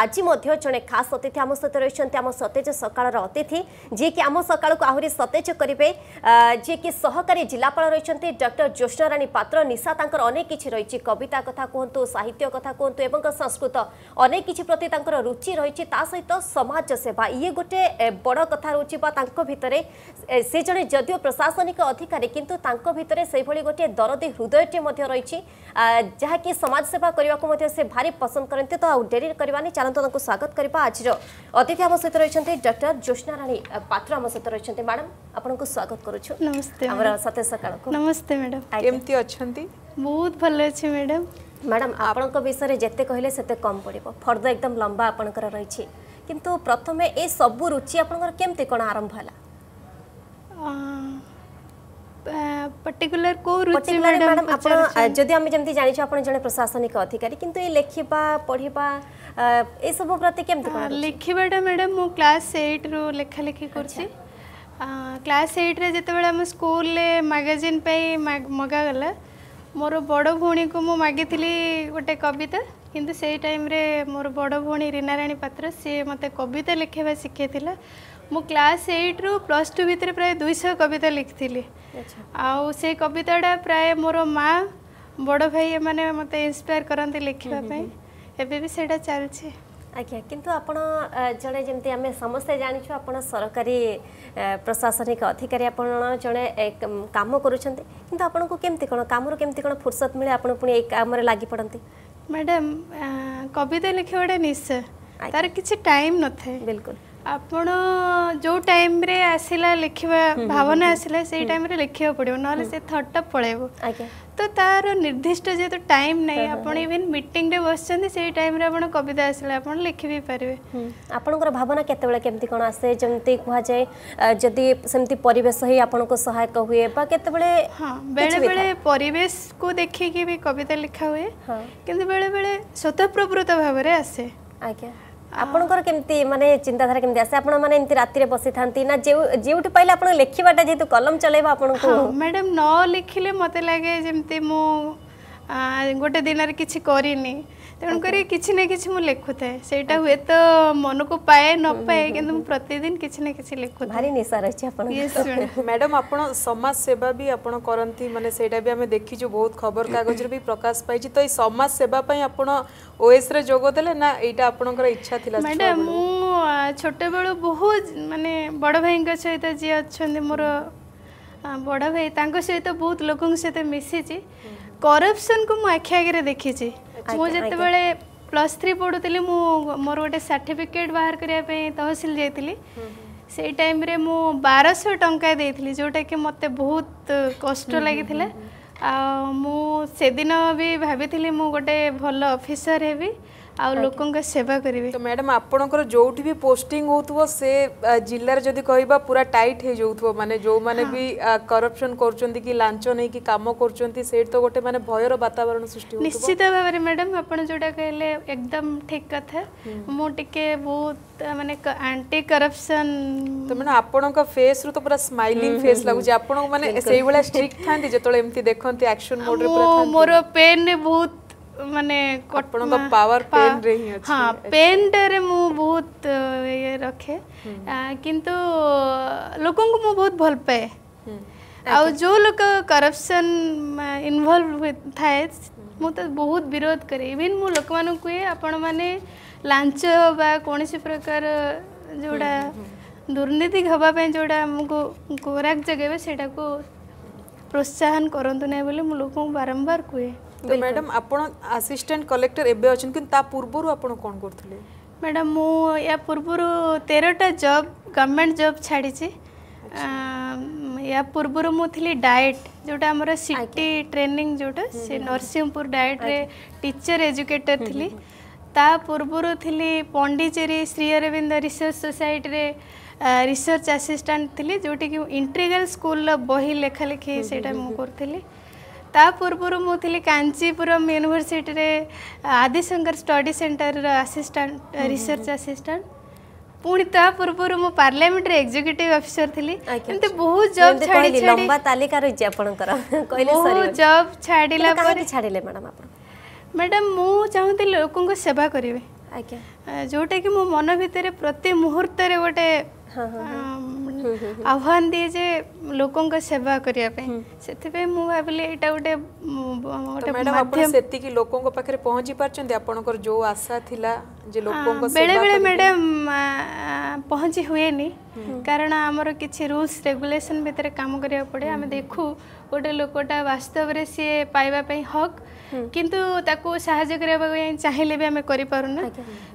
ଆଜି ମଧ୍ୟ ଜଣେ ଖାସ ଅତିଥି ଆମ ସହିତ ରହିଛନ୍ତି ଆମ ସତେଜ ସକାଳର ଅତିଥି ଯିଏକି ଆମ ସକାଳକୁ ଆହୁରି ସତେଜ କରିବେ ଯିଏକି ସହକାରୀ ଜିଲ୍ଲାପାଳ ରହିଛନ୍ତି ଡକ୍ଟର ଜ୍ୟୋଷ୍ଣାରାଣୀ ପାତ୍ର ନିଶା ତାଙ୍କର ଅନେକ କିଛି ରହିଛି କବିତା କଥା କୁହନ୍ତୁ ସାହିତ୍ୟ କଥା କୁହନ୍ତୁ ଏବଂ ସଂସ୍କୃତ ଅନେକ କିଛି ପ୍ରତି ତାଙ୍କର ରୁଚି ରହିଛି ତା ସହିତ ସମାଜ ସେବା ଇଏ ଗୋଟେ ବଡ଼ କଥା ରହୁଛି ବା ତାଙ୍କ ଭିତରେ ସେ ଜଣେ ଯଦିଓ ପ୍ରଶାସନିକ ଅଧିକାରୀ କିନ୍ତୁ ତାଙ୍କ ଭିତରେ ସେଭଳି ଗୋଟିଏ ଦରଦି ହୃଦୟଟିଏ ମଧ୍ୟ ରହିଛି ଯାହାକି ସମାଜ ସେବା କରିବାକୁ ମଧ୍ୟ ସେ ଭାରି ପସନ୍ଦ କରନ୍ତି ତ ଆଉ ଡେରି କରିବାନି ଚାଲ আপনক স্বাগত করিবা আজিৰ অতিথি আমাৰ সৈতে ৰৈছন্তি ডক্তৰ জশনা ৰাণী আৰু পাত্ৰ আমাৰ সৈতে ৰৈছন্তি ম্যাডাম আপোনাক স্বাগত কৰোছো নমস্কে আমাৰ সতে সকালক নমস্কে ম্যাডাম কেমতে অছন্তি বহুত ভাল আছে ম্যাডাম ম্যাডাম আপোনাক বিষয়ে জেতে কহেলে সতে কম পৰিব ফৰদা একদম লম্বা আপোনক ৰৈছে কিন্তু প্ৰথমে এই সব ৰুচি আপোনাক কেমতে কোন আৰম্ভ হলা पर्टिकुलर को रुचि मैडम आपण जदि हम जेमति जानि छ आपण जने प्रशासनिक अधिकारी किंतु ए लेखिबा पढिबा ए सब प्रति केमति कोन लेखिबाटा मैडम मो क्लास 8 रो लेखा लेखी करछि क्लास 8 रे जेते बेला हम स्कूल ले मैगजीन पे मगा गला मोर बड़ भणी को मो मागिथिली गोटे कविता କିନ୍ତୁ ସେଇ ଟାଇମ୍ରେ ମୋର ବଡ଼ ଭଉଣୀ ରୀନାରାଣୀ ପାତ୍ର ସିଏ ମୋତେ କବିତା ଲେଖିବା ଶିଖେଇଥିଲା ମୁଁ କ୍ଲାସ୍ ଏଇଟ୍ରୁ ପ୍ଲସ୍ ଟୁ ଭିତରେ ପ୍ରାୟ ଦୁଇଶହ କବିତା ଲେଖିଥିଲି ଆଉ ସେଇ କବିତାଟା ପ୍ରାୟ ମୋର ମା ବଡ଼ ଭାଇ ଏମାନେ ମୋତେ ଇନ୍ସପାୟାର କରନ୍ତି ଲେଖିବା ପାଇଁ ଏବେ ବି ସେଇଟା ଚାଲିଛି ଆଜ୍ଞା କିନ୍ତୁ ଆପଣ ଜଣେ ଯେମିତି ଆମେ ସମସ୍ତେ ଜାଣିଛୁ ଆପଣ ସରକାରୀ ପ୍ରଶାସନିକ ଅଧିକାରୀ ଆପଣ ଜଣେ କାମ କରୁଛନ୍ତି କିନ୍ତୁ ଆପଣଙ୍କୁ କେମିତି କ'ଣ କାମରୁ କେମିତି କ'ଣ ଫୁର୍ସତ ମିଳେ ଆପଣ ପୁଣି ଏଇ କାମରେ ଲାଗି ପଡ଼ନ୍ତି ମ୍ୟାଡ଼ାମ୍ କବିତା ଲେଖିବାଟା ନିଶ୍ଚୟ ତାର କିଛି ଟାଇମ୍ ନଥାଏ ବିଲକୁଲ ଆପଣ ଯେଉଁ ଟାଇମ୍ରେ ଆସିଲା ଲେଖିବା ଭାବନା ଆସିଲା ସେଇ ଟାଇମ୍ରେ ଲେଖିବାକୁ ପଡ଼ିବ ନହେଲେ ସେ ଥଟ୍ଟା ପଳେଇବ ଆଜ୍ଞା তো তার নির্দিষ্ট যেহেতু টাইম নাই আপন ইভেন মিটিংরে বসছেন সেই টাইমরে আপনার কবিতা আসলে আপনার লিখিবি পারবে আপনার ভাবনা কেতবে কেমতি কোণ আসে যেমতি কুহযায়ে যদি সেমতি পরিবেশ হই আপনার সহায়ক হুয়ে বা কেতবে হ্যাঁ বেড়ে বেড়ে পরিবেশ কু দেখিকি বি কবিতা লিখা হুয়ে কিন্তু বেড়ে বেড়ে স্বতঃপ্রবৃত ভাবরে আসে আজ্ঞা ଆପଣଙ୍କର କେମିତି ମାନେ ଚିନ୍ତାଧାରା କେମିତି ଆସେ ଆପଣ ମାନେ ଏମିତି ରାତିରେ ବସିଥାନ୍ତି ନା ଯେଉଁ ଯେଉଁଠି ପାଇଲେ ଆପଣ ଲେଖିବାଟା ଯେହେତୁ କଲମ ଚଲେଇବା ଆପଣଙ୍କୁ ମ୍ୟାଡ଼ାମ୍ ନ ଲେଖିଲେ ମୋତେ ଲାଗେ ଯେମିତି ମୁଁ ଗୋଟେ ଦିନରେ କିଛି କରିନି তেমকরি কিছু না কিছু মু লেখুথায় সেইটা হুয়ে তো মনকু পায়ে ন পায়ে কিন্তু মু প্রতিদিন কিছু না কিছু লেখুথায় ভারি নেশা রয়েছে আপন ম্যাডাম আপন সমাজ সেবা বি আপন করন্তি মানে সেইটা বি আমি দেখি যে বহুত খবর কাগজ রে বি প্রকাশ পাইছি তো এই সমাজ সেবা পাই আপন ওএস রে যোগ দেলে না এইটা আপনকর ইচ্ছা থিলা ম্যাডাম মু ছোট ছোটবেলু বহুত মানে বড় ভাইଙ୍କ সহিত যে অছন্তি মোর বড় ভাই তাঙ্ক সহিত বহুত লোকଙ୍କ সহিত মিশিছি करपसन को मु आखि आगे देखी मुझे प्लस थ्री पढ़ुली मु मोर गोटे सार्टिफिकेट बाहर करने तहसिल जाइली से टाइम रे मु बारश टाँचा देती जोटा कि मत बहुत कष्ट लगी आ मु भी भाभी मु गोटे भल अफिसर हेबी आउ लोकों सेवा करिवे तो मैडम आपण को भी पोस्टिंग होतबो से जिल्ला रे जदी कहिबा पूरा टाइट हे जोतबो माने जो माने भी करप्शन करचोंदी की लांचो नै की भयर वातावरण सृष्टि होतबो निश्चित भाबरे मैडम आपण जोटा कहले एकदम ठीक कथा मो बहुत माने एंटी करप्शन तो माने आपण फेस रु तो पूरा स्माइलिंग फेस लागो जे स्ट्रिक्ट थांदी जतले एमती देखंती मोर पेन बहुत ମାନେ ଆପଣଙ୍କ ପାୱାର ପେନ୍ରେ ହିଁ ଅଛି ହଁ ପେନ୍ଟାରେ ମୁଁ ବହୁତ ଇଏ ରଖେ କିନ୍ତୁ ଲୋକଙ୍କୁ ମୁଁ ବହୁତ ଭଲ ପାଏ ଆଉ ଯେଉଁ ଲୋକ କରପ୍ସନ୍ ଇନଭଲ୍ଭ ଥାଏ ମୁଁ ତ ବହୁତ ବିରୋଧ କରେ ଇଭିନ୍ ମୁଁ ଲୋକମାନଙ୍କୁ କୁହେ ଆପଣମାନେ ଲାଞ୍ଚ ବା କୌଣସି ପ୍ରକାର ଯେଉଁଟା ଦୁର୍ନୀତି ହେବା ପାଇଁ ଯେଉଁଟା ଆମକୁ ଗୋରାକ ଜଗେଇବେ ସେଇଟାକୁ ପ୍ରୋତ୍ସାହନ କରନ୍ତୁ ନାହିଁ ବୋଲି ମୁଁ ଲୋକଙ୍କୁ ବାରମ୍ବାର କୁହେ তো ম্যাডাম আপন আসিস্ট্যান্ট কলেক্টর এবে অছেন কিন্তু তা পূর্বরু আপন কোন করথিলে ম্যাডাম মু ইয়া পূর্বরু 13টা জব গভর্নমেন্ট জব ছাড়িছি ইয়া পূর্বরু মু থিলি ডায়েট যেটা আমার সিটি ট্রেনিং যেটা সে নরসিংহপুর ডায়েট রে টিচার এডুকেটর থিলি তা পূর্বরু থিলি পন্ডিচেরি শ্রী অরবিন্দ রিসর্চ সোসাইটি রে রিসর্চ আসিস্ট্যান্ট থিলি যেটা কি ইন্টিগ্রাল স্কুল বহি লেখালেখি সেটা মু করথিলি ତା ପୂର୍ବରୁ ମୁଁ ଥିଲି କାଞ୍ଚିପୁରମ୍ ୟୁନିଭର୍ସିଟିରେ ଆଦିଶଙ୍କର ଷ୍ଟଡି ସେଣ୍ଟରର ଆସିଷ୍ଟାଣ୍ଟ ରିସର୍ଚ୍ଚ ଆସିଷ୍ଟାଣ୍ଟ ପୁଣି ତା ପୂର୍ବରୁ ମୁଁ ପାର୍ଲାମେଣ୍ଟରେ ଏକ୍ଜିକ୍ୟୁଟିଭ ଅଫିସର ଥିଲି ଏମିତି ବହୁତ ଜବ୍ ଛାଡି ଲମ୍ବା ତାଲିକା ରହିଛି ଆପଣଙ୍କର କହିଲେ ବହୁତ ଜବ୍ ଛାଡ଼ିଲା ପରେ ଛାଡ଼ିଲେ ମ୍ୟାଡ଼ାମ୍ ଆପଣ ମ୍ୟାଡ଼ାମ୍ ମୁଁ ଚାହୁଁଥିଲି ଲୋକଙ୍କ ସେବା କରିବି ଆଜ୍ଞା ଯେଉଁଟାକି ମୋ ମନ ଭିତରେ ପ୍ରତି ମୁହୂର୍ତ୍ତରେ ଗୋଟେ ହଁ ହଁ ଆହ୍ୱାନ ଦିଏ ଯେ ଲୋକଙ୍କ ସେବା କରିବା ପାଇଁ ସେଥିପାଇଁ ମୁଁ ଭାବିଲି ଏଇଟା ଗୋଟେ ଗୋଟେ ସେତିକି ଲୋକଙ୍କ ପାଖରେ ପହଞ୍ଚି ପାରୁଛନ୍ତି ଆପଣଙ୍କର ଯୋଉ ଆଶା ଥିଲା ଯେ ଲୋକଙ୍କ ବେଳେ ବେଳେ ମ୍ୟାଡ଼ାମ୍ ପହଞ୍ଚି ହୁଏନି କାରଣ ଆମର କିଛି ରୁଲ୍ସ ରେଗୁଲେସନ୍ ଭିତରେ କାମ କରିବାକୁ ପଡ଼େ ଆମେ ଦେଖୁ ଗୋଟେ ଲୋକଟା ବାସ୍ତବରେ ସିଏ ପାଇବା ପାଇଁ ହକ୍ କିନ୍ତୁ ତାକୁ ସାହାଯ୍ୟ କରିବା ପାଇଁ ଚାହିଁଲେ ବି ଆମେ କରିପାରୁନା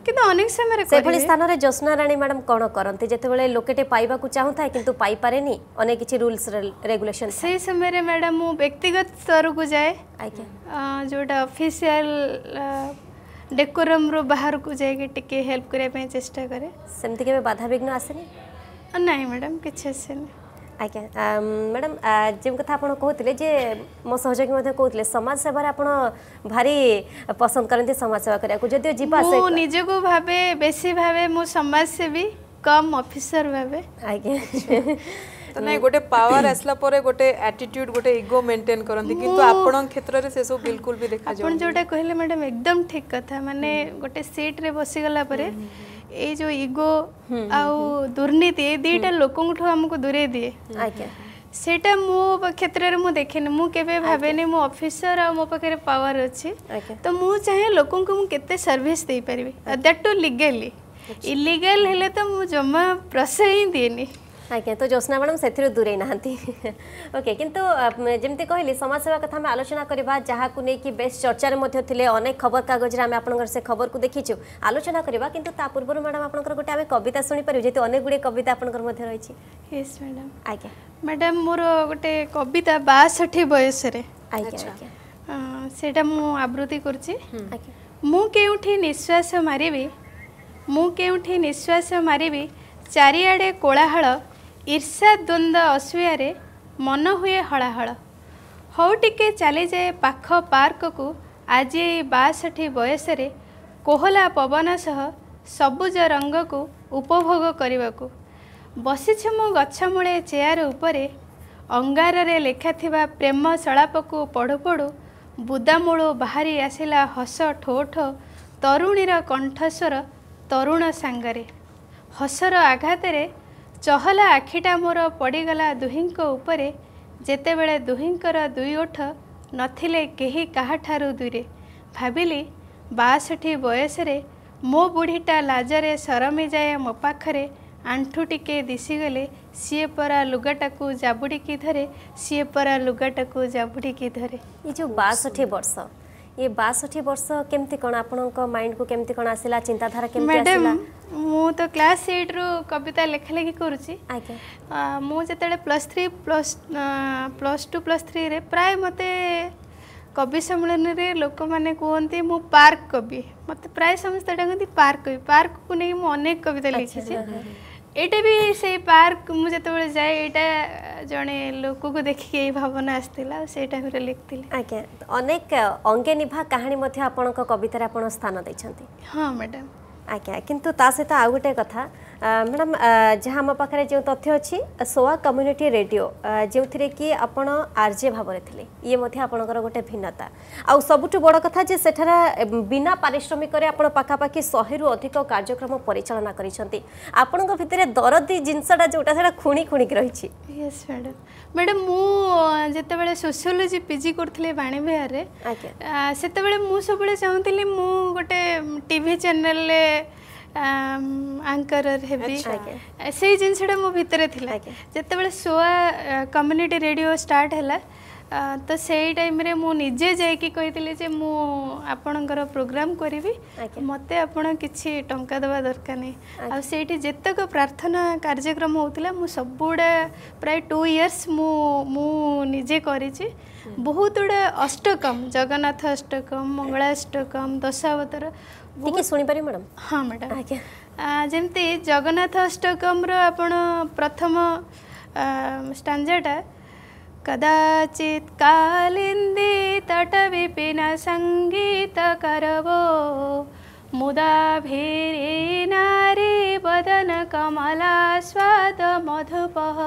କିନ୍ତୁ ଅନେକ ସମୟରେ ସେଭଳି ସ୍ଥାନରେ ଜ୍ୟୋତ୍ସ୍ନା ରାଣୀ ମ୍ୟାଡ଼ାମ୍ କ'ଣ କରନ୍ତି ଯେତେବେଳେ ଲୋକଟେ ପାଇବାକୁ ଚାହୁଁଥାଏ କିନ୍ତୁ ପାଇପାରେନି ଅନେକ କିଛି ରୁଲ୍ସ ରେଗୁଲେସନ୍ ସେଇ ସମୟରେ ମ୍ୟାଡ଼ାମ୍ ମୁଁ ବ୍ୟକ୍ତିଗତ ସ୍ତରକୁ ଯାଏ ଯେଉଁଟା ଅଫିସିଆଲ ଡେକୋରମ୍ରୁ ବାହାରକୁ ଯାଇକି ଟିକେ ହେଲ୍ପ କରିବା ପାଇଁ ଚେଷ୍ଟା କରେ ସେମିତି କେବେ ବାଧାବିଘ୍ନ ଆସେନି ନାଇଁ ମ୍ୟାଡ଼ାମ୍ କିଛି ଆସେନି ଆଜ୍ଞା ମ୍ୟାଡ଼ାମ୍ ଯେଉଁ କଥା ଆପଣ କହୁଥିଲେ ଯେ ମୋ ସହଯୋଗୀ ମଧ୍ୟ କହୁଥିଲେ ସମାଜସେବାରେ ଆପଣ ଭାରି ପସନ୍ଦ କରନ୍ତି ସମାଜସେବା କରିବାକୁ ଯଦିଓ ଯିବା যা নিজক ভাবে বেশি ভাবে মু সমাজসেবী কম অফিসর ভাবে আজ্ঞা ତ ନାଇଁ ଗୋଟେ ପାୱାର ଆସିଲା ପରେ ଗୋଟେ ଆଟିଟ୍ୟୁଡ୍ ଗୋଟେ ଇଗୋ ମେଣ୍ଟେନ୍ କରନ୍ତି କିନ୍ତୁ ଆପଣଙ୍କ କ୍ଷେତ୍ରରେ ସେସବୁ ବିଲକୁଲ ବି ଦେଖାଯାଉ ଆପଣ ଯେଉଁଟା କହିଲେ ମ୍ୟାଡ଼ାମ୍ ଏକଦମ ଠିକ୍ କଥା ମାନେ ଗୋଟେ ସିଟ୍ରେ ବସିଗଲା ପରେ ଏଇ ଯୋଉ ଇଗୋ ଆଉ ଦୁର୍ନୀତି ଏଇ ଦୁଇଟା ଲୋକଙ୍କଠୁ ଆମକୁ ଦୂରେଇ ଦିଏ ସେଇଟା ମୋ କ୍ଷେତ୍ରରେ ମୁଁ ଦେଖେନି ମୁଁ କେବେ ଭାବେନି ମୁଁ ଅଫିସର ଆଉ ମୋ ପାଖରେ ପାୱାର ଅଛି ତ ମୁଁ ଚାହେଁ ଲୋକଙ୍କୁ ମୁଁ କେତେ ସର୍ଭିସ୍ ଦେଇପାରିବି ଦ୍ୟାଟ୍ ଟୁ ଲିଗାଲି ଇଲିଗାଲ ହେଲେ ତ ମୁଁ ଜମା ପ୍ରଶ୍ରୟ ହିଁ ଦିଏନି আজ্ঞা তো জ্যোৎস্না ম্যাডাম সে দূরে না ওকে কিন্তু যেমি কহিলি সমাজসেবা কথা আমি আলোচনা করা যাকে নিয়ে বেশ চর্চার মধ্যে অনেক খবর কাগজের আমি আপনার সে খবর দেখিছু আলোচনা করা কিন্তু তা পূর্ব ম্যাডাম আপনার গোটে আমি কবিতা শুনেপারু যেহেতু অনেকগুড়ি কবিতা আপনার মধ্যে রয়েছে ম্যাডাম মোর গোটে কবিতা বাষঠি বয়সের সেটা মু আবৃত্তি করছি মু কেউঠি নিঃশ্বাস মারিবি মু কেউঠি নিঃশ্বাস মারিবি চারিআড়ে কোলাহল ଈର୍ଷା ଦ୍ୱନ୍ଦ୍ୱ ଅସୂୟାରେ ମନ ହୁଏ ହଳାହଳ ହଉ ଟିକେ ଚାଲିଯାଏ ପାଖ ପାର୍କକୁ ଆଜି ଏଇ ବାଷଠି ବୟସରେ କୋହଲା ପବନ ସହ ସବୁଜ ରଙ୍ଗକୁ ଉପଭୋଗ କରିବାକୁ ବସିଛି ମୁଁ ଗଛ ମୂଳେ ଚେୟାର ଉପରେ ଅଙ୍ଗାରରେ ଲେଖାଥିବା ପ୍ରେମ ସଳାପକୁ ପଢ଼ୁ ପଢ଼ୁ ବୁଦାମୂଳୁ ବାହାରି ଆସିଲା ହସ ଠୋ ଠୋ ତରୁଣୀର କଣ୍ଠସ୍ୱର ତରୁଣ ସାଙ୍ଗରେ ହସର ଆଘାତରେ ଚହଲା ଆଖିଟା ମୋର ପଡ଼ିଗଲା ଦୁହିଁଙ୍କ ଉପରେ ଯେତେବେଳେ ଦୁହିଁଙ୍କର ଦୁଇ ଓଠ ନଥିଲେ କେହି କାହାଠାରୁ ଦୂରେ ଭାବିଲି ବାଷଠି ବୟସରେ ମୋ ବୁଢ଼ୀଟା ଲାଜରେ ସରମିଯାଏ ମୋ ପାଖରେ ଆଣ୍ଠୁ ଟିକେ ଦିଶିଗଲେ ସିଏ ପରା ଲୁଗାଟାକୁ ଜାବୁଡ଼ିକି ଧରେ ସିଏ ପରା ଲୁଗାଟାକୁ ଜାବୁଡ଼ିକି ଧରେ ଏ ଯେଉଁ ବାଷଠି ବର୍ଷ ये बासठी वर्ष को के म रु कविता तुता लेखालेक मते plus three plus plus two plus three प्राय मते कवि सम्मेलन सम्मिल लोक महान म पर्क कवि मत समस्त समेड पर्क कवि पर्किँ अनेक कविता ଏଇଟା ବି ସେଇ ପାର୍କ ମୁଁ ଯେତେବେଳେ ଯାଏ ଏଇଟା ଜଣେ ଲୋକକୁ ଦେଖିକି ଏଇ ଭାବନା ଆସିଥିଲା ଆଉ ସେଇ ଟାଇମ୍ରେ ଲେଖିଥିଲି ଆଜ୍ଞା ଅନେକ ଅଙ୍ଗେ ନିଭା କାହାଣୀ ମଧ୍ୟ ଆପଣଙ୍କ କବିତାରେ ଆପଣ ସ୍ଥାନ ଦେଇଛନ୍ତି ହଁ ମ୍ୟାଡ଼ାମ୍ ଆଜ୍ଞା କିନ୍ତୁ ତା ସହିତ ଆଉ ଗୋଟେ କଥା ମ୍ୟାଡ଼ାମ୍ ଯାହା ଆମ ପାଖରେ ଯେଉଁ ତଥ୍ୟ ଅଛି ସୋଆ କମ୍ୟୁନିଟି ରେଡ଼ିଓ ଯେଉଁଥିରେ କି ଆପଣ ଆର୍ଜେ ଭାବରେ ଥିଲେ ଇଏ ମଧ୍ୟ ଆପଣଙ୍କର ଗୋଟେ ଭିନ୍ନତା ଆଉ ସବୁଠୁ ବଡ଼ କଥା ଯେ ସେଠାରେ ବିନା ପାରିଶ୍ରମିକରେ ଆପଣ ପାଖାପାଖି ଶହେରୁ ଅଧିକ କାର୍ଯ୍ୟକ୍ରମ ପରିଚାଳନା କରିଛନ୍ତି ଆପଣଙ୍କ ଭିତରେ ଦରଦି ଜିନିଷଟା ଯେଉଁଟା ସେଇଟା ଖୁଣି ଖୁଣିକି ରହିଛି ୟେସ୍ ମ୍ୟାଡ଼ାମ୍ ମ୍ୟାଡ଼ାମ୍ ମୁଁ ଯେତେବେଳେ ସୋସିଓଲୋଜି ପିଜି କରୁଥିଲି ବାଣୀବିହାରରେ ସେତେବେଳେ ମୁଁ ସବୁବେଳେ ଚାହୁଁଥିଲି ମୁଁ ଗୋଟେ ଟିଭି ଚ୍ୟାନେଲରେ ଆଙ୍କରର ହେବି ସେଇ ଜିନିଷଟା ମୋ ଭିତରେ ଥିଲା ଯେତେବେଳେ ସୋଆ କମ୍ୟୁନିଟି ରେଡ଼ିଓ ଷ୍ଟାର୍ଟ ହେଲା ତ ସେଇ ଟାଇମ୍ରେ ମୁଁ ନିଜେ ଯାଇକି କହିଥିଲି ଯେ ମୁଁ ଆପଣଙ୍କର ପ୍ରୋଗ୍ରାମ୍ କରିବି ମୋତେ ଆପଣ କିଛି ଟଙ୍କା ଦେବା ଦରକାର ନାହିଁ ଆଉ ସେଇଠି ଯେତେକ ପ୍ରାର୍ଥନା କାର୍ଯ୍ୟକ୍ରମ ହେଉଥିଲା ମୁଁ ସବୁଗୁଡ଼ା ପ୍ରାୟ ଟୁ ଇୟର୍ସ ମୁଁ ମୁଁ ନିଜେ କରିଛି ବହୁତ ଗୁଡ଼ା ଅଷ୍ଟକମ୍ ଜଗନ୍ନାଥ ଅଷ୍ଟକମ୍ ମଙ୍ଗଳାଷ୍ଟକମ୍ ଦଶାବତାର ଟିକେ ଶୁଣିପାରିବେ ମ୍ୟାଡ଼ାମ୍ ହଁ ମ୍ୟାଡ଼ାମ୍ ଆଜ୍ଞା जगन्नाथ ଯେମିତି ଜଗନ୍ନାଥ ଅଷ୍ଟକମ୍ର ଆପଣ तट ଷ୍ଟାଞ୍ଜାଟା संगीत कालिन्दी मुदा भी नारी बदन कमला स्वाद वदनकमलास्वादमधुपः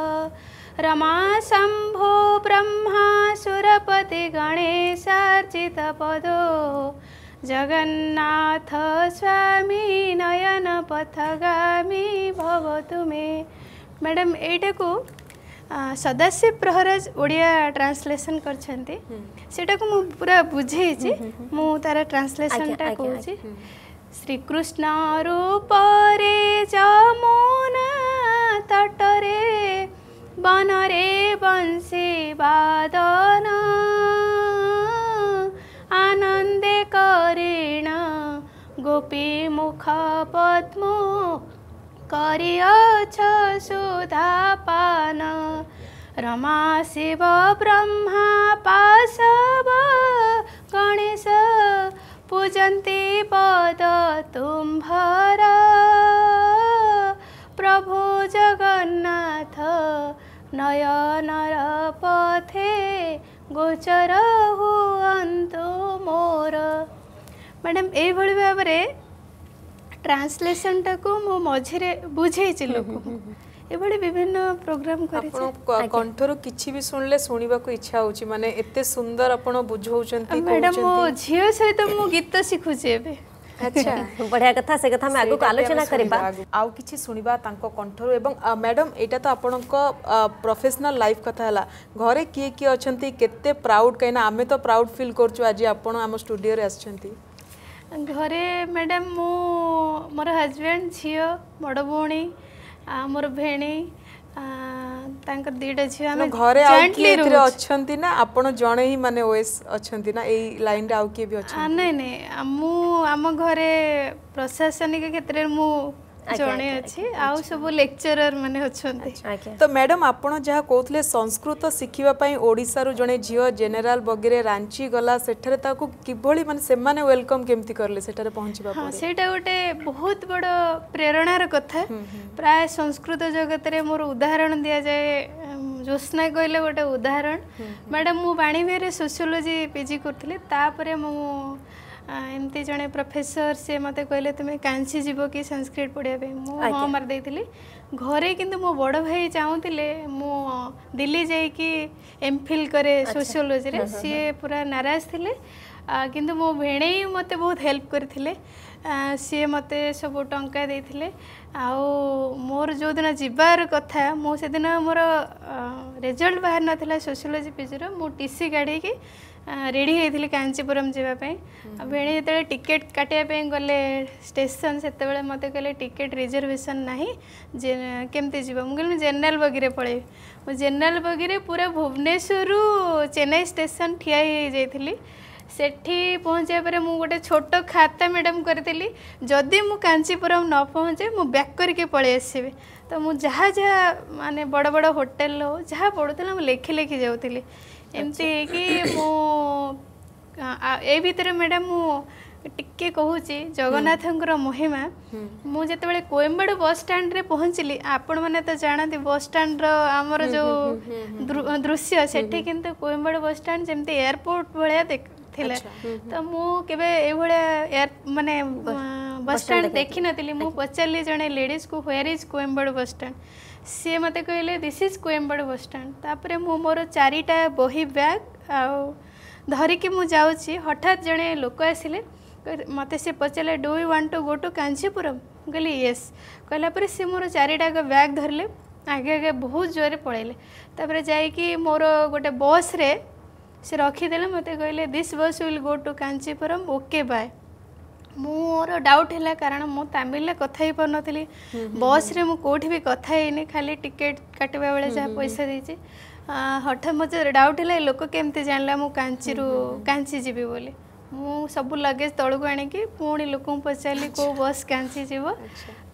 रमा शम्भो ब्रह्मा सुरपति गणेशार्जितपदो जगन्नाथ स्वामी नयन पथगामी भवतु मे ମ୍ୟାଡ଼ାମ୍ ଏଇଟାକୁ ସଦାଶିବ ପ୍ରହରାଜ ଓଡ଼ିଆ ଟ୍ରାନ୍ସଲେସନ୍ କରିଛନ୍ତି ସେଇଟାକୁ ମୁଁ ପୁରା ବୁଝେଇଛି ମୁଁ ତାର ଟ୍ରାନ୍ସଲେସନ୍ଟା କହୁଛି ଶ୍ରୀକୃଷ୍ଣ ରୂପରେ ଯମୁନା ତଟରେ ବନରେ ବଂଶୀ ବାଦନ গোপে মুখা পদ্ম করিয়াছ সুধা পান রমা শিব ব্রহ্মা পাশব গণেশ পূজন্তে পদ তুম্ভর প্রভু জগন্নাথ নয়নর পথে গোচর হুয়ন্তু মোর ମ୍ୟାଡ଼ାମ୍ ଏଇଭଳି ଭାବରେ ଟ୍ରାନ୍ସଲେସନ୍ଟାକୁ ମୁଁ ମଝିରେ ବୁଝେଇଛି ଲୋକଙ୍କୁ ଏଭଳି ବିଭିନ୍ନ ପ୍ରୋଗ୍ରାମ କରିଛି କଣ୍ଠରୁ କିଛି ବି ଶୁଣିଲେ ଶୁଣିବାକୁ ଇଚ୍ଛା ହେଉଛି ମାନେ ଏତେ ସୁନ୍ଦର ଆପଣ ବୁଝଉଛନ୍ତି ମ୍ୟାଡ଼ାମ୍ ମୋ ଝିଅ ସହିତ ମୁଁ ଗୀତ ଶିଖୁଛି ଏବେ ଆଚ୍ଛା ବଢ଼ିଆ କଥା ସେ କଥା ଆମେ ଆଗକୁ ଆଲୋଚନା କରିବା ଆଉ କିଛି ଶୁଣିବା ତାଙ୍କ କଣ୍ଠରୁ ଏବଂ ମ୍ୟାଡ଼ାମ୍ ଏଇଟା ତ ଆପଣଙ୍କ ପ୍ରଫେସନାଲ୍ ଲାଇଫ୍ କଥା ହେଲା ଘରେ କିଏ କିଏ ଅଛନ୍ତି କେତେ ପ୍ରାଉଡ଼୍ କାହିଁକିନା ଆମେ ତ ପ୍ରାଉଡ଼୍ ଫିଲ୍ କରୁଛୁ ଆଜି ଆପଣ ଆମ ଷ୍ଟୁଡ଼ିଓରେ ଆସିଛନ୍ତି ଘରେ ମ୍ୟାଡ଼ାମ୍ ମୁଁ ମୋର ହଜବେଣ୍ଡ ଝିଅ ବଡ଼ ଭଉଣୀ ମୋର ଭେଣୀ ତାଙ୍କ ଦୁଇଟା ଝିଅ ଆମେ ଘରେ ଅଛନ୍ତି ନା ଆପଣ ଜଣେ ହିଁ ମାନେ ଓଏସ୍ ଅଛନ୍ତି ନା ଏଇ ଲାଇନ୍ରେ ଆଉ କିଏ ବି ଅଛନ୍ତି ନାଇଁ ନାଇଁ ମୁଁ ଆମ ଘରେ ପ୍ରଶାସନିକ କ୍ଷେତ୍ରରେ ମୁଁ জনে আছে আউ সব লেকচারার মানে অছন্তি তো ম্যাডাম আপন যাহা কহুতলে সংস্কৃত শিখিবা পাই ওড়িশা রু জনে ঝিও জেনারেল বগিরে রাঞ্চি গলা সেঠারে তাকু কিভলি মানে সেমানে ওয়েলকম কেমতি করলে সেঠারে পৌঁছিবা পরে সেটা গোটে বহুত বড় প্রেরণার কথা প্রায় সংস্কৃত জগতরে মোর উদাহরণ দিয়া যায় ଜ୍ୟୋତ୍ସ୍ନା କହିଲେ ଗୋଟେ ଉଦାହରଣ ମ୍ୟାଡ଼ାମ୍ ମୁଁ ବାଣୀବିହାରରେ ସୋସିଓଲୋଜି ପି ଜି କରୁଥିଲି ତାପରେ ମୁଁ ଏମିତି ଜଣେ ପ୍ରଫେସର ସିଏ ମୋତେ କହିଲେ ତୁମେ କାଞ୍ଚି ଯିବ କି ସଂସ୍କୃତ ପଢ଼ିବା ପାଇଁ ମୁଁ ହଁ ମାରିଦେଇଥିଲି ଘରେ କିନ୍ତୁ ମୋ ବଡ଼ ଭାଇ ଚାହୁଁଥିଲେ ମୁଁ ଦିଲ୍ଲୀ ଯାଇକି ଏମ୍ ଫିଲ୍ କରେ ସୋସିଓଲୋଜିରେ ସିଏ ପୁରା ନାରାଜ ଥିଲେ କିନ୍ତୁ ମୋ ଭେଣେଇ ମୋତେ ବହୁତ ହେଲ୍ପ କରିଥିଲେ ସିଏ ମୋତେ ସବୁ ଟଙ୍କା ଦେଇଥିଲେ ଆଉ ମୋର ଯେଉଁଦିନ ଯିବାର କଥା ମୁଁ ସେଦିନ ମୋର ରେଜଲ୍ଟ ବାହାରି ନଥିଲା ସୋସିଓଲୋଜି ପିଜିର ମୁଁ ଟି ସି କାଢ଼ିକି ରେଡ଼ି ହେଇଥିଲି କାଞ୍ଚିପୁରମ୍ ଯିବା ପାଇଁ ଆଉ ଭେଣୀ ଯେତେବେଳେ ଟିକେଟ୍ କାଟିବା ପାଇଁ ଗଲେ ଷ୍ଟେସନ୍ ସେତେବେଳେ ମୋତେ କହିଲେ ଟିକେଟ୍ ରିଜର୍ଭେସନ୍ ନାହିଁ କେମିତି ଯିବ ମୁଁ କହିଲି ମୁଁ ଜେନେରାଲ୍ ବଗିରେ ପଳେଇବି ମୁଁ ଜେନେରାଲ୍ ବଗିରେ ପୁରା ଭୁବନେଶ୍ୱରରୁ ଚେନ୍ନାଇ ଷ୍ଟେସନ୍ ଠିଆ ହେଇଯାଇଥିଲି ସେଠି ପହଞ୍ଚିବା ପରେ ମୁଁ ଗୋଟେ ଛୋଟ ଖାତା ମ୍ୟାଡ଼ାମ୍ କରିଥିଲି ଯଦି ମୁଁ କାଞ୍ଚିପୁରମ୍ ନ ପହଞ୍ଚେ ମୁଁ ବ୍ୟାକ୍ କରିକି ପଳେଇ ଆସିବି ତ ମୁଁ ଯାହା ଯାହା ମାନେ ବଡ଼ ବଡ଼ ହୋଟେଲ୍ ହଉ ଯାହା ପଡ଼ୁଥିଲା ମୁଁ ଲେଖି ଲେଖି ଯାଉଥିଲି ଏମିତି ହେଇକି ମୁଁ ଏ ଭିତରେ ମ୍ୟାଡ଼ାମ୍ ମୁଁ ଟିକେ କହୁଛି ଜଗନ୍ନାଥଙ୍କର ମହିମା ମୁଁ ଯେତେବେଳେ କୋଏମ୍ବାଡୁ ବସ୍ ଷ୍ଟାଣ୍ଡରେ ପହଞ୍ଚିଲି ଆପଣମାନେ ତ ଜାଣନ୍ତି ବସ୍ ଷ୍ଟାଣ୍ଡର ଆମର ଯେଉଁ ଦୃଶ୍ୟ ସେଠି କିନ୍ତୁ କୋଏମ୍ବାଡୁ ବସ୍ ଷ୍ଟାଣ୍ଡ ଯେମିତି ଏୟାରପୋର୍ଟ ଭଳିଆ ଥିଲା ତ ମୁଁ କେବେ ଏଇଭଳିଆ ମାନେ ବସ୍ ଷ୍ଟାଣ୍ଡ ଦେଖିନଥିଲି ମୁଁ ପଚାରିଲି ଜଣେ ଲେଡ଼ିଜ୍କୁ where is Coimbatore bus stand সি মতো কহিলে this is Coimbatore bus stand তাপরে মু মোর চারিটা বহি ব্যাগ আউ ধরিকি মু যাচ্ছি হঠাৎ জনে লোক আসলে মতো সে পচারে do you want to go to Kanchipuram କହିଲି ୟେସ୍ କହିଲା ପରେ ସେ ମୋର ଚାରିଟାକ ବ୍ୟାଗ୍ ଧରିଲେ ଆଗେ ଆଗେ ବହୁତ ଜୋରରେ ପଳାଇଲେ ତାପରେ ଯାଇକି ମୋର ଗୋଟେ ବସ୍ରେ ସେ ରଖିଦେଲେ ମୋତେ କହିଲେ this bus will go to Kanchipuram okay bye ମୋର ଡାଉଟ୍ ହେଲା କାରଣ ମୁଁ ତାମିଲରେ କଥା ହେଇପାରୁନଥିଲି ବସ୍ରେ ମୁଁ କେଉଁଠି ବି କଥା ହେଇନି ଖାଲି ଟିକେଟ୍ କାଟିବା ବେଳେ ଯାହା ପଇସା ଦେଇଛି ହଠାତ୍ ମୋତେ ଡାଉଟ୍ ହେଲା ଏ ଲୋକ କେମିତି ଜାଣିଲା ମୁଁ କାଞ୍ଚିରୁ କାଞ୍ଚି ଯିବି ବୋଲି ମୁଁ ସବୁ ଲଗେଜ୍ ତଳକୁ ଆଣିକି ପୁଣି ଲୋକଙ୍କୁ ପଚାରିଲି କେଉଁ ବସ୍ କାଞ୍ଚି ଯିବ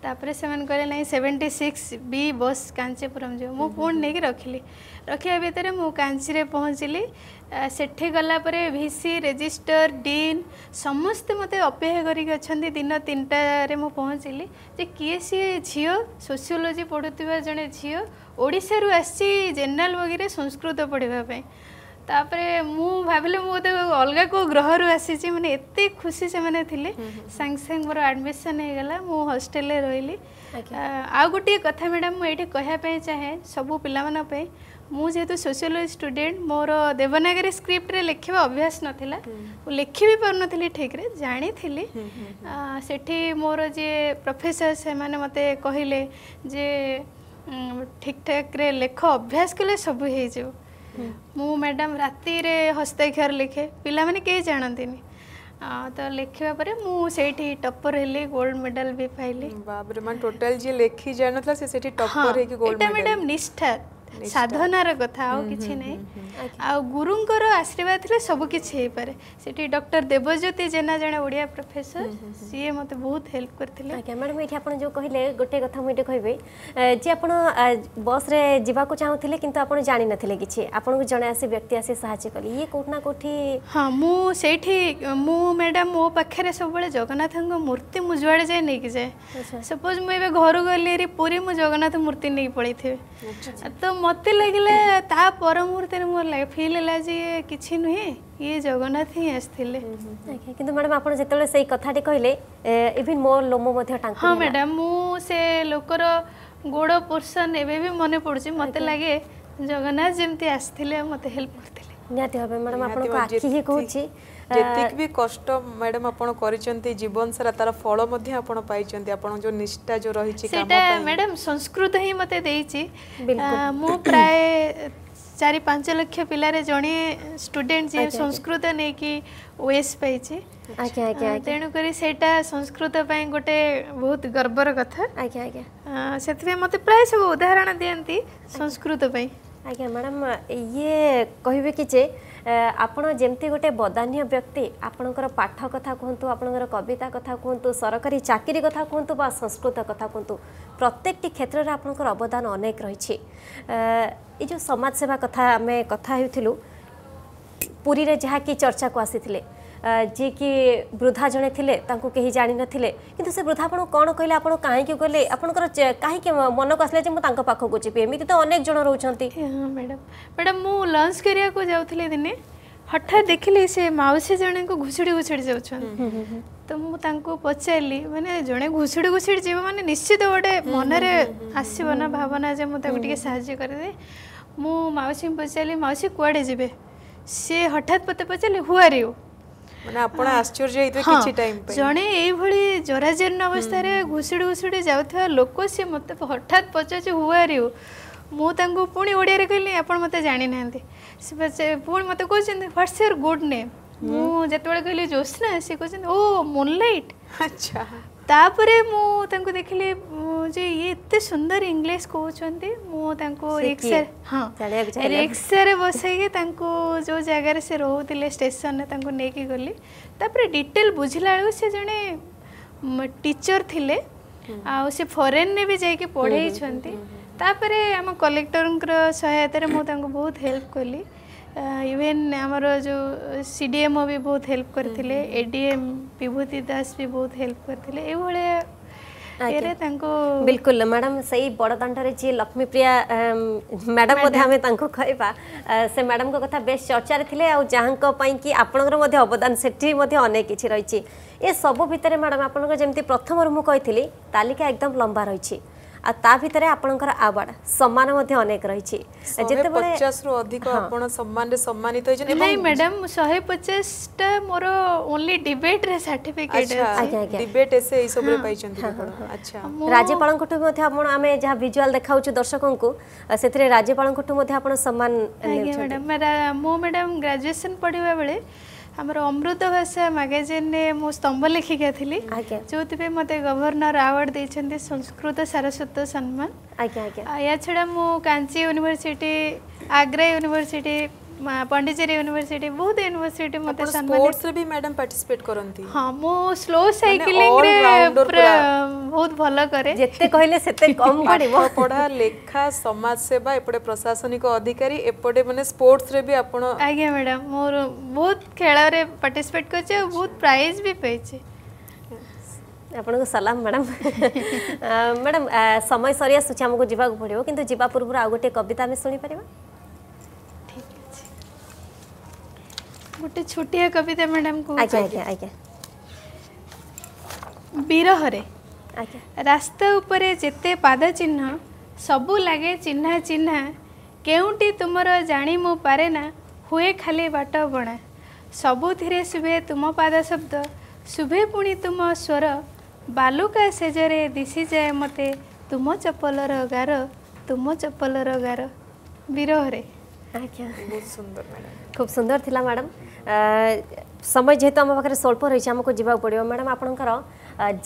ତାପରେ ସେମାନେ କହିଲେ ନାହିଁ seventy six B bus Kanchipuram ଯିବ ମୁଁ ପୁଣି ନେଇକି ରଖିଲି ରଖିବା ଭିତରେ ମୁଁ କାଞ୍ଚିରେ ପହଞ୍ଚିଲି ସେଠି ଗଲାପରେ ଭି ସି ରେଜିଷ୍ଟର ଡିନ୍ ସମସ୍ତେ ମୋତେ ଅପେକ୍ଷା କରିକି ଅଛନ୍ତି ଦିନ ତିନିଟାରେ ମୁଁ ପହଞ୍ଚିଲି ଯେ କିଏ ସିଏ ଝିଅ ସୋସିଓଲୋଜି ପଢ଼ୁଥିବା ଜଣେ ଝିଅ ଓଡ଼ିଶାରୁ ଆସିଛି ଜେନେରାଲ ବଗିରେ ସଂସ୍କୃତ ପଢ଼ିବା ପାଇଁ ତାପରେ ମୁଁ ଭାବିଲି ମୁଁ ବୋଧେ ଅଲଗା କେଉଁ ଗ୍ରହରୁ ଆସିଛି ମାନେ ଏତେ ଖୁସି ସେମାନେ ଥିଲେ ସାଙ୍ଗେ ସାଙ୍ଗେ ମୋର ଆଡ଼ମିସନ୍ ହୋଇଗଲା ମୁଁ ହଷ୍ଟେଲରେ ରହିଲି ଆଉ ଗୋଟିଏ କଥା ମ୍ୟାଡ଼ାମ୍ ମୁଁ ଏଇଠି କହିବା ପାଇଁ ଚାହେଁ ସବୁ ପିଲାମାନଙ୍କ ପାଇଁ मुझे तो सोशल स्टूडेंट मोर देवनागरी स्क्रिप्ट्रे लिखा अभ्यास ना लिखि भी पार नी ठीक जाणी से मोर जी प्रफेसर से मैंने मत कहले ठीक ठाक लेख अभ्यास कले सब मु मैडम राति हस्ताक्षर लिखे पाने के जानते तो लिखापर मुझे टपर हेली गोल्ड मेडल भी पाइली टोटाल जी लिखी जानी टपर हाँ, गोल्ड मैडम निष्ठा ସାଧନାର କଥା ଆଉ କିଛି ନାହିଁ ଆଉ ଗୁରୁଙ୍କର ଆଶୀର୍ବାଦ ଥିଲେ ସବୁ କିଛି ହେଇପାରେ ସେଠି ଡକ୍ଟର ଦେବଜ୍ୟୋତି ଜେନା ଜଣେ ଓଡ଼ିଆ ପ୍ରଫେସର ସିଏ ମୋତେ ବହୁତ ହେଲ୍ପ କରିଥିଲେ ଆଜ୍ଞା ମ୍ୟାଡ଼ାମ୍ ଏଇଠି ଆପଣ ଯେଉଁ କହିଲେ ଗୋଟେ କଥା ମୁଁ ଏଇଠି କହିବି ଯେ ଆପଣ ବସ୍ରେ ଯିବାକୁ ଚାହୁଁଥିଲେ କିନ୍ତୁ ଆପଣ ଜାଣିନଥିଲେ କିଛି ଆପଣଙ୍କୁ ଜଣେ ଆସି ବ୍ୟକ୍ତି ଆସି ସାହାଯ୍ୟ କଲେ ଇଏ କେଉଁଠି ନା କେଉଁଠି ହଁ ମୁଁ ସେଇଠି ମୁଁ ମ୍ୟାଡ଼ାମ୍ ମୋ ପାଖରେ ସବୁବେଳେ ଜଗନ୍ନାଥଙ୍କ ମୂର୍ତ୍ତି ମୁଁ ଯୁଆଡ଼େ ଯାଏ ନେଇକି ଯାଏ ସପୋଜ୍ ମୁଁ ଏବେ ଘରୁ ଗଲି ହେରି ପୁରୀ ମୁଁ ଜଗନ୍ନାଥ ମୂର୍ତ୍ତି ନେଇକି ପଳେଇଥିବି ତ ମୋତେ ଲାଗିଲା ତା ପର ମୁହୂର୍ତ୍ତରେ ମୁଁ ଭଲ ଲାଗେ ଫିଲ୍ ହେଲା ଯେ ଇଏ କିଛି ନୁହେଁ ଇଏ ଜଗନ୍ନାଥ ହିଁ ଆସିଥିଲେ କିନ୍ତୁ ମ୍ୟାଡ଼ାମ୍ ଆପଣ ଯେତେବେଳେ ସେଇ କଥାଟି କହିଲେ ଇଭିନ୍ ମୋ ଲୋମ ମଧ୍ୟ ଟାଙ୍କ ହଁ ମ୍ୟାଡ଼ାମ୍ ମୁଁ ସେ ଲୋକର ଗୋଡ଼ ପୋର୍ସନ୍ ଏବେ ବି ମନେ ପଡ଼ୁଛି ମୋତେ ଲାଗେ ଜଗନ୍ନାଥ ଯେମିତି ଆସିଥିଲେ ମୋତେ ହେଲ୍ପ କରିଥିଲେ ନିହାତି ଭାବେ ମ୍ୟାଡ଼ାମ୍ ଆପଣଙ୍କ ଆଖି ହିଁ କହୁଛି ଯେତିକି ବି କଷ୍ଟ ମ୍ୟାଡ଼ାମ୍ ଆପଣ କରିଛନ୍ତି ଜୀବନ ସାରା ତାର ଫଳ ମଧ୍ୟ ଆପଣ ପାଇଛନ୍ତି ଆପଣଙ୍କ ଯୋଉ ନିଷ୍ଠା ଯୋଉ ରହିଛି ସେଇଟା ମ୍ୟାଡ଼ାମ୍ ସଂସ୍କୃତ ହିଁ ମୋତେ ଦେଇଛି ମୁଁ ପ୍ରାୟ ଚାରି ପାଞ୍ଚ ଲକ୍ଷ ପିଲାରେ ଜଣେ ଷ୍ଟୁଡେଣ୍ଟ ଯିଏ ସଂସ୍କୃତ ନେଇକି ଓଏସ୍ ପାଇଛି ଆଜ୍ଞା ଆଜ୍ଞା ତେଣୁକରି ସେଇଟା ସଂସ୍କୃତ ପାଇଁ ଗୋଟେ ବହୁତ ଗର୍ବର କଥା ଆଜ୍ଞା ଆଜ୍ଞା ସେଥିପାଇଁ ମୋତେ ପ୍ରାୟ ସବୁ ଉଦାହରଣ ଦିଅନ୍ତି ସଂସ୍କୃତ ପାଇଁ ଆଜ୍ଞା ମ୍ୟାଡ଼ାମ୍ ଇଏ କହିବେ କି ଯେ ଆପଣ ଯେମିତି ଗୋଟେ ବଦାନୀୟ ବ୍ୟକ୍ତି ଆପଣଙ୍କର ପାଠ କଥା କୁହନ୍ତୁ ଆପଣଙ୍କର କବିତା କଥା କୁହନ୍ତୁ ସରକାରୀ ଚାକିରି କଥା କୁହନ୍ତୁ ବା ସଂସ୍କୃତ କଥା କୁହନ୍ତୁ ପ୍ରତ୍ୟେକଟି କ୍ଷେତ୍ରରେ ଆପଣଙ୍କର ଅବଦାନ ଅନେକ ରହିଛି ଏଇ ଯେଉଁ ସମାଜସେବା କଥା ଆମେ କଥା ହେଉଥିଲୁ ପୁରୀରେ ଯାହାକି ଚର୍ଚ୍ଚାକୁ ଆସିଥିଲେ ଯିଏକି ବୃଦ୍ଧା ଜଣେ ଥିଲେ ତାଙ୍କୁ କେହି ଜାଣିନଥିଲେ କିନ୍ତୁ ସେ ବୃଦ୍ଧା ଆପଣ କ'ଣ କହିଲେ ଆପଣ କାହିଁକି ଗଲେ ଆପଣଙ୍କର କାହିଁକି ମନକୁ ଆସିଲା ଯେ ମୁଁ ତାଙ୍କ ପାଖକୁ ଯିବି ଏମିତି ତ ଅନେକ ଜଣ ରହୁଛନ୍ତି ହଁ ମ୍ୟାଡ଼ାମ୍ ମ୍ୟାଡ଼ାମ୍ ମୁଁ ଲଞ୍ଚ କରିବାକୁ ଯାଉଥିଲି ଦିନେ ହଠାତ୍ ଦେଖିଲି ସେ ମାଉସୀ ଜଣେଙ୍କୁ ଘୁଷୁଡ଼ି ଘୁଷୁଡ଼ି ଯାଉଛନ୍ତି ତ ମୁଁ ତାଙ୍କୁ ପଚାରିଲି ମାନେ ଜଣେ ଘୁଷୁଡ଼ି ଘୁଷୁଡ଼ି ଯିବ ମାନେ ନିଶ୍ଚିତ ଗୋଟେ ମନରେ ଆସିବ ନା ଭାବନା ଯେ ମୁଁ ତାକୁ ଟିକେ ସାହାଯ୍ୟ କରିଦିଏ ମୁଁ ମାଉସୀଙ୍କୁ ପଚାରିଲି ମାଉସୀ କୁଆଡ଼େ ଯିବେ ସିଏ ହଠାତ୍ ମୋତେ ପଚାରିଲେ ହୁଆରିଉ ମାନେ ଆପଣ ଆଶ୍ଚର୍ଯ୍ୟ ହେଇଥିବେ କିଛି ଟାଇମ୍ ପାଇଁ ଜଣେ ଏଇଭଳି ଜରାଜୀର୍ଣ୍ଣ ଅବସ୍ଥାରେ ଘୁଷୁଡ଼ି ଘୁଷୁଡ଼ି ଯାଉଥିବା ଲୋକ ସିଏ ମୋତେ ହଠାତ୍ ପଚାରୁଛି ହୁ ଆର୍ ୟୁ ମୁଁ ତାଙ୍କୁ ପୁଣି ଓଡ଼ିଆରେ କହିଲି ଆପଣ ମୋତେ ଜାଣିନାହାନ୍ତି ସେ ପୁଣି ମୋତେ କହୁଛନ୍ତି ହ୍ୱାଟ୍ସ ୟର୍ ଗୁଡ଼୍ ନେମ୍ ମୁଁ ଯେତେବେଳେ କହିଲି ଜ୍ୟୋତ୍ସ୍ନା ସେ କହୁଛନ୍ତି ଓ ମୁନ୍ଲାଇଟ୍ ଆଚ୍ଛା ତାପରେ ମୁଁ ତାଙ୍କୁ ଦେଖିଲି ଯେ ଇଏ ଏତେ ସୁନ୍ଦର ଇଂଲିଶ କହୁଛନ୍ତି ମୁଁ ତାଙ୍କୁ ରିକ୍ସାରେ ହଁ ରିକ୍ସାରେ ବସେଇକି ତାଙ୍କୁ ଯେଉଁ ଜାଗାରେ ସେ ରହୁଥିଲେ ଷ୍ଟେସନରେ ତାଙ୍କୁ ନେଇକି ଗଲି ତାପରେ ଡିଟେଲ ବୁଝିଲା ବେଳକୁ ସେ ଜଣେ ଟିଚର ଥିଲେ ଆଉ ସେ ଫରେନରେ ବି ଯାଇକି ପଢ଼େଇଛନ୍ତି ତାପରେ ଆମ କଲେକ୍ଟରଙ୍କର ସହାୟତାରେ ମୁଁ ତାଙ୍କୁ ବହୁତ ହେଲ୍ପ କଲି इवेन आमर जो सी डी एम भी बहुत हेल्प करते ए डी एम विभूति दास भी बहुत हेल्प करते ये बिल्कुल मैडम सही बड़दाण्डर जी लक्ष्मी प्रिया मैडम आम कहवा से मैडम को कथा बेस चर्चा थे जहाँ कि आपण अवदान से अनेक किसी रही ए सब भितर मैडम आपंकर जमी प्रथम मुझे कही तालिका एकदम लंबा रही ଆଉ ତା ଭିତରେ ଆପଣଙ୍କର ଆୱାର୍ଡ ସମ୍ମାନ ମଧ୍ୟ ଅନେକ ରହିଛି ଯେତେବେଳେ ପଚାଶରୁ ଅଧିକ ଆପଣ ସମ୍ମାନରେ ସମ୍ମାନିତ ହୋଇଛନ୍ତି ନାଇଁ ମ୍ୟାଡାମ୍ ଶହେ ପଚାଶଟା ମୋର ଓନ୍ଲି ଡିବେଟ୍ରେ ସାର୍ଟିଫିକେଟ୍ ଡିବେଟ୍ ଏସେ ଏଇସବୁରେ ପାଇଛନ୍ତି ଆଚ୍ଛା ରାଜ୍ୟପାଳଙ୍କଠୁ ମଧ୍ୟ ଆପଣ ଆମେ ଯାହା ଭିଜୁଆଲ୍ ଦେଖାଉଛୁ ଦର୍ଶକଙ୍କୁ ସେଥିରେ ରାଜ୍ୟପାଳଙ୍କଠୁ ମଧ୍ୟ ଆପଣ ସମ୍ମାନ ଆଜ୍ଞା ମ୍ୟାଡାମ୍ ମୁଁ ମ୍ୟାଡାମ୍ ଗ୍ରାଜୁଏସନ୍ ପଢ଼ିବା ବେଳେ ଆମର ଅମୃତ ଭାଷା ମାଗାଜିନ୍ରେ ମୁଁ ସ୍ତମ୍ଭ ଲେଖିକା ଥିଲି ଯେଉଁଥିପାଇଁ ମୋତେ ଗଭର୍ଣ୍ଣର ଆୱାର୍ଡ଼ ଦେଇଛନ୍ତି ସଂସ୍କୃତ ସାରସ୍ୱତ ସମ୍ମାନ ଆଜ୍ଞା ଆଜ୍ଞା ଏହା ଛଡ଼ା ମୁଁ Kanchi university Agra university Pondicherry university बहुत यूनिवर्सिटी तो मते स्पोर्ट्स स्लो साइकिलिंग बहुत भलो करे समाज सेवा प्रशासनिक अधिकारी स्पोर्ट्स मैडम मोर बहुत खेल रे कर बहुत प्राइज भी पे छे सलाम मैडम मैडम समय सरिया सुचामक जीवा पड़ो कि पूर्व आउ गोटे कविता शुनी ଗୋଟେ ଛୋଟିଆ କବିତା ମ୍ୟାଡାମ ବିରହରେ ରାସ୍ତା ଉପରେ ଯେତେ ପାଦ ଚିହ୍ନ ସବୁ ଲାଗେ ଚିହ୍ନା ଚିହ୍ନା କେଉଁଠି ତୁମର ଜାଣି ମୁଁ ପାରେ ନା ହୁଏ ଖାଲି ବାଟ ବଣା ସବୁଥିରେ ଶୁଭେ ତୁମ ପାଦ ଶବ୍ଦ ଶୁଭେ ପୁଣି ତୁମ ସ୍ୱର ବାଲୁକା ସେଜରେ ଦିଶିଯାଏ ମୋତେ ତୁମ ଚପଲର ଗାର ତୁମ ଚପଲର ଗାର ବିରହରେ ଆଜ୍ଞା ଖୁବ୍ ସୁନ୍ଦର ଥିଲା ମ୍ୟାଡ଼ାମ୍ ସମୟ ଯେହେତୁ ଆମ ପାଖରେ ସ୍ୱଳ୍ପ ରହିଛି ଆମକୁ ଯିବାକୁ ପଡ଼ିବ ମ୍ୟାଡ଼ାମ୍ ଆପଣଙ୍କର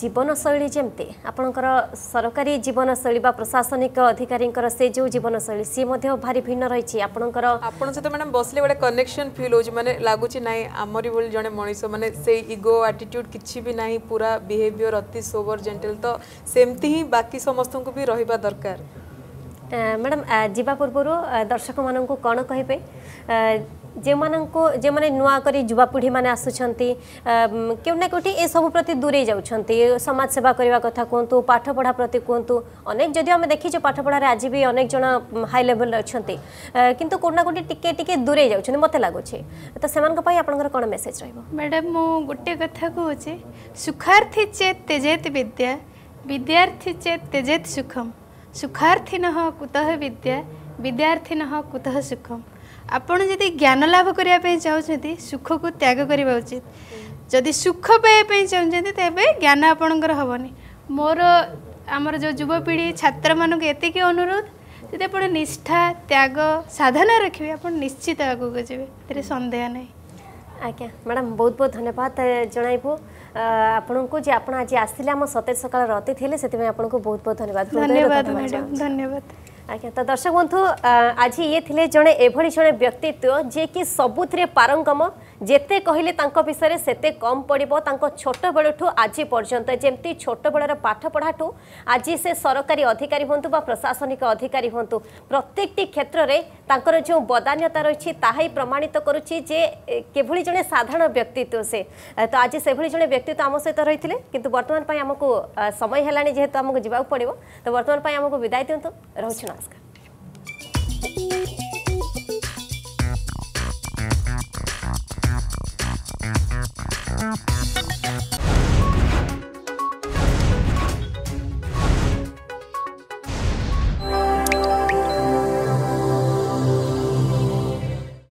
ଜୀବନଶୈଳୀ ଯେମିତି ଆପଣଙ୍କର ସରକାରୀ ଜୀବନଶୈଳୀ ବା ପ୍ରଶାସନିକ ଅଧିକାରୀଙ୍କର ସେ ଯେଉଁ ଜୀବନଶୈଳୀ ସିଏ ମଧ୍ୟ ଭାରି ଭିନ୍ନ ରହିଛି ଆପଣଙ୍କର ଆପଣଙ୍କ ସହିତ ମ୍ୟାଡ଼ାମ୍ ବସିଲେ ଗୋଟେ କନେକ୍ସନ୍ ଫିଲ୍ ହେଉଛି ମାନେ ଲାଗୁଛି ନାହିଁ ଆମରି ଭଳି ଜଣେ ମଣିଷ ମାନେ ସେଇ ଇଗୋ ଆଟିଟ୍ୟୁଡ଼୍ କିଛି ବି ନାହିଁ ପୁରା ବିହେଭିଅର୍ ଅତି ସୋବର ଜେଣ୍ଟେଲ୍ ତ ସେମିତି ହିଁ ବାକି ସମସ୍ତଙ୍କୁ ବି ରହିବା ଦରକାର ମ୍ୟାଡ଼ାମ୍ ଯିବା ପୂର୍ବରୁ ଦର୍ଶକମାନଙ୍କୁ କ'ଣ କହିବେ ଯେଉଁମାନଙ୍କୁ ଯେଉଁମାନେ ନୂଆ କରି ଯୁବପିଢ଼ିମାନେ ଆସୁଛନ୍ତି କେଉଁ ନା କେଉଁଠି ଏସବୁ ପ୍ରତି ଦୂରେଇ ଯାଉଛନ୍ତି ସମାଜସେବା କରିବା କଥା କୁହନ୍ତୁ ପାଠପଢ଼ା ପ୍ରତି କୁହନ୍ତୁ ଅନେକ ଯଦିଓ ଆମେ ଦେଖିଛୁ ପାଠପଢ଼ାରେ ଆଜି ବି ଅନେକ ଜଣ ହାଇ ଲେଭେଲରେ ଅଛନ୍ତି କିନ୍ତୁ କେଉଁଠି ନା କେଉଁଠି ଟିକେ ଟିକେ ଦୂରେଇ ଯାଉଛନ୍ତି ମୋତେ ଲାଗୁଛି ତ ସେମାନଙ୍କ ପାଇଁ ଆପଣଙ୍କର କ'ଣ ମେସେଜ୍ ରହିବ ମ୍ୟାଡ଼ାମ୍ ମୁଁ ଗୋଟିଏ କଥା କହୁଛି ସୁଖାର୍ଥୀ ଚେତ୍ ତେଜେତ୍ ବିଦ୍ୟା ବିଦ୍ୟାର୍ଥୀ ଚେତ୍ ତେଜେତ୍ ସୁଖମ୍ ସୁଖାର୍ଥିନଃ କୁତଃ ବିଦ୍ୟା ବିଦ୍ୟାର୍ଥିନଃ କୁତଃ ସୁଖମ୍ ଆପଣ ଯଦି ଜ୍ଞାନ ଲାଭ କରିବା ପାଇଁ ଚାହୁଁଛନ୍ତି ସୁଖକୁ ତ୍ୟାଗ କରିବା ଉଚିତ ଯଦି ସୁଖ ପାଇବା ପାଇଁ ଚାହୁଁଛନ୍ତି ତେବେ ଜ୍ଞାନ ଆପଣଙ୍କର ହେବନି ମୋର ଆମର ଯେଉଁ ଯୁବପିଢ଼ି ଛାତ୍ରମାନଙ୍କୁ ଏତିକି ଅନୁରୋଧ ଯଦି ଆପଣ ନିଷ୍ଠା ତ୍ୟାଗ ସାଧନା ରଖିବେ ଆପଣ ନିଶ୍ଚିତ ଆଗକୁ ଯିବେ ଏଥିରେ ସନ୍ଦେହ ନାହିଁ ଆଜ୍ଞା ମ୍ୟାଡ଼ାମ୍ ବହୁତ ବହୁତ ଧନ୍ୟବାଦ ଜଣାଇବୁ ଆପଣଙ୍କୁ ଯେ ଆପଣ ଆଜି ଆସିଲେ ଆମ ସତେଜ ସକାଳର ଅତିଥି ହେଲେ ସେଥିପାଇଁ ଆପଣଙ୍କୁ ବହୁତ ବହୁତ ଧନ୍ୟବାଦ ଧନ୍ୟବାଦ ମ୍ୟାଡ଼ାମ୍ ଧନ୍ୟବାଦ ଆଜ୍ଞା ତ ଦର୍ଶକ ବନ୍ଧୁ ଆଜି ଇଏ ଥିଲେ ଜଣେ ଏଭଳି ଜଣେ ବ୍ୟକ୍ତିତ୍ୱ ଯିଏକି ସବୁଥିରେ ପାରଙ୍ଗମ যেতে কহিলে তাঁক বিষয়ে সেতে কম পড়ব ছোট ছোটবেলঠু আজি পর্যন্ত যেমতি ছোট ছোটবেলার ঠু আজি সে সরকারি অধিকারী হুম বা প্রশাসনিক অধিকারী হুম প্রত্যেকটি ক্ষেত্রে তাঁকর যে বদান্যতা রয়েছে তাহাই প্রমাণিত করুছি যে কিভাবে জন সাধারণ ব্যক্তিত্ব সে তো আজ সেভাবে জন ব্যক্তিত্ব আমার সহ রয়েছে কিন্তু বর্তমান আমাকে সময় হল যেহেতু আমাকে যাওয়া পড়ব তো বর্তমান আমাকে বিদায় দিও রয়েছে নমস্কার Bye.